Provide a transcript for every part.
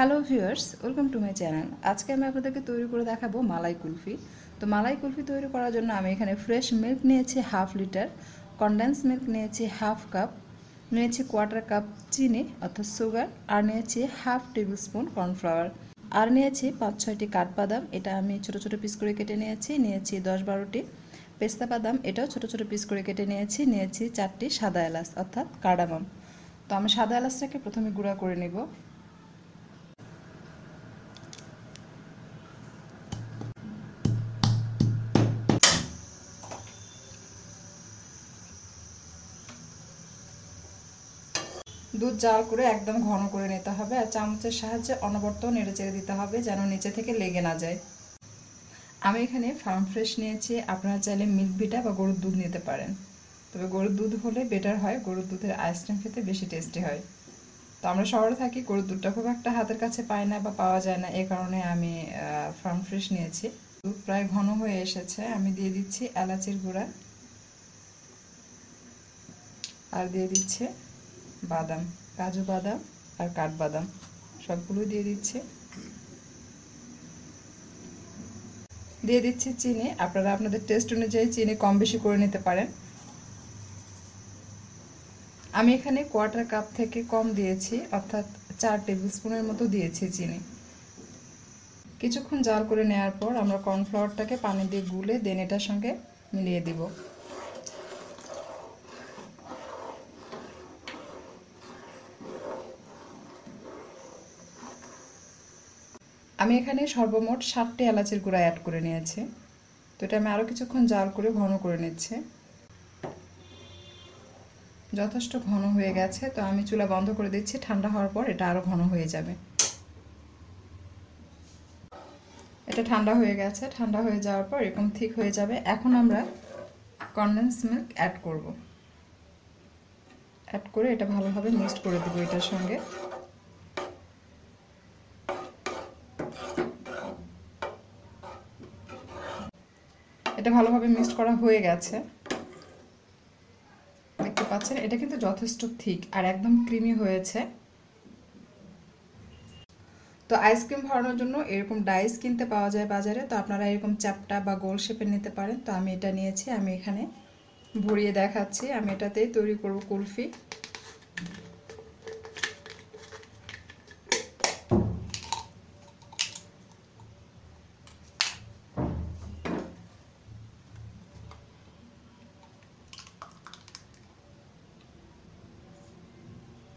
hello viewers welcome to my channel আজকে আমি আপনাদেরকে তৈরি করে দেখাবো মালাই কুলফি তো মালাই কুলফি তৈরি করার জন্য আমি এখানে ফ্রেশ মিল্ক নিয়েছি হাফ লিটার কনডেন্স মিল্ক নিয়েছি হাফ কাপ নিয়েছি কোয়ার্টার কাপ চিনি অর্থাৎ সুগার আর নিয়েছি হাফ টেবিল স্পুন কর্নফ্লাওয়ার আর নিয়েছি পাঁচ ছয়টি কাঠবাদাম এটা আমি ছোট ছোট পিস করে কেটে নিয়েছি নিয়েছি দশ বারোটি পেস্তা বাদাম এটাও ছোটো ছোটো পিস করে কেটে নিয়েছি নিয়েছি চারটি সাদা এলাচ অর্থাৎ কার্ডামাম তো আমি সাদা এলাচটাকে প্রথমে গুঁড়া করে নেব দুধ জাল করে একদম ঘন করে নিতে হবে আর চামচের সাহায্যে অনবর্ত নেড়ে চেড়ে দিতে হবে যেন নিচে থেকে লেগে না যায় আমি এখানে ফার্ম ফ্রেশ নিয়েছি আপনারা চাইলে মিল্ক ভিটা বা গরুর দুধ নিতে পারেন তবে গরুর দুধ হলে বেটার হয় গরুর দুধের আইসক্রিম খেতে বেশি টেস্টি হয় তো আমরা শহরে থাকি গরুর দুধটা খুব একটা হাতের কাছে পাই না বা পাওয়া যায় না এ কারণে আমি ফার্ম ফ্রেশ নিয়েছি দুধ প্রায় ঘন হয়ে এসেছে আমি দিয়ে দিচ্ছি এলাচির গুঁড়া আর দিয়ে দিচ্ছে বাদাম কাজু বাদাম আর কাঠবাদাম সবগুলো দিয়ে দিচ্ছি দিয়ে দিচ্ছি চিনি আপনারা আপনাদের টেস্ট অনুযায়ী চিনি কম বেশি করে নিতে পারেন আমি এখানে কোয়ার্টার কাপ থেকে কম দিয়েছি অর্থাৎ চার টেবিল স্পুনের মতো দিয়েছি চিনি কিছুক্ষণ জাল করে নেওয়ার পর আমরা কর্নফ্লাওয়ারটাকে পানি দিয়ে গুলে দেন এটার সঙ্গে মিলিয়ে দিব আমি এখানে সর্বমোট সাতটি এলাচের গুঁড়া অ্যাড করে নিয়েছি তো এটা আমি আরও কিছুক্ষণ জাল করে ঘন করে নিচ্ছি যথেষ্ট ঘন হয়ে গেছে তো আমি চুলা বন্ধ করে দিচ্ছি ঠান্ডা হওয়ার পর এটা আরও ঘন হয়ে যাবে এটা ঠান্ডা হয়ে গেছে ঠান্ডা হয়ে যাওয়ার পর এরকম ঠিক হয়ে যাবে এখন আমরা কনডেন্স মিল্ক অ্যাড করব অ্যাড করে এটা ভালোভাবে মিক্সড করে দেবো এটার সঙ্গে এটা ভালোভাবে মিক্সড করা হয়ে গেছে দেখতে পাচ্ছেন এটা কিন্তু যথেষ্ট থিক আর একদম ক্রিমি হয়েছে তো আইসক্রিম ভরানোর জন্য এরকম ডাইস কিনতে পাওয়া যায় বাজারে তো আপনারা এরকম চ্যাপটা বা গোল শেপের নিতে পারেন তো আমি এটা নিয়েছি আমি এখানে ভরিয়ে দেখাচ্ছি আমি এটাতেই তৈরি করব কুলফি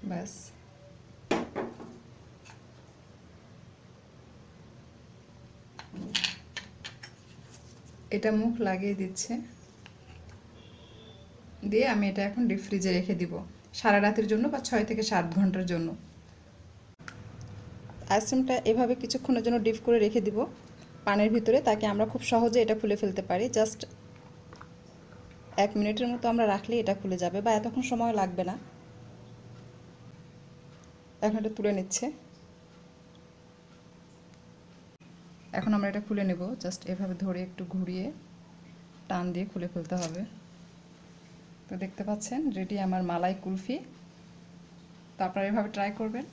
ব্যাস এটা মুখ লাগিয়ে দিচ্ছে দিয়ে আমি এটা এখন ডিপ ফ্রিজে রেখে দিব সারা রাতের জন্য বা ছয় থেকে সাত ঘন্টার জন্য আইসক্রিমটা এভাবে কিছুক্ষণের জন্য ডিপ করে রেখে দিব পানের ভিতরে তাকে আমরা খুব সহজে এটা খুলে ফেলতে পারি জাস্ট এক মিনিটের মতো আমরা রাখলে এটা খুলে যাবে বা এতক্ষণ সময় লাগবে না এখন এটা তুলে নিচ্ছে এখন আমরা এটা খুলে নেব জাস্ট এভাবে ধরে একটু ঘুরিয়ে টান দিয়ে খুলে ফেলতে হবে তো দেখতে পাচ্ছেন রেডি আমার মালাই কুলফি তো আপনারা এভাবে ট্রাই করবেন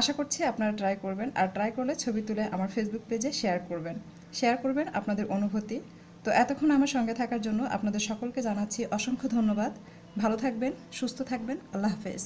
আশা করছি আপনারা ট্রাই করবেন আর ট্রাই করলে ছবি তুলে আমার ফেসবুক পেজে শেয়ার করবেন শেয়ার করবেন আপনাদের অনুভূতি তো এতক্ষণ আমার সঙ্গে থাকার জন্য আপনাদের সকলকে জানাচ্ছি অসংখ্য ধন্যবাদ ভালো থাকবেন সুস্থ থাকবেন আল্লাহ হাফেজ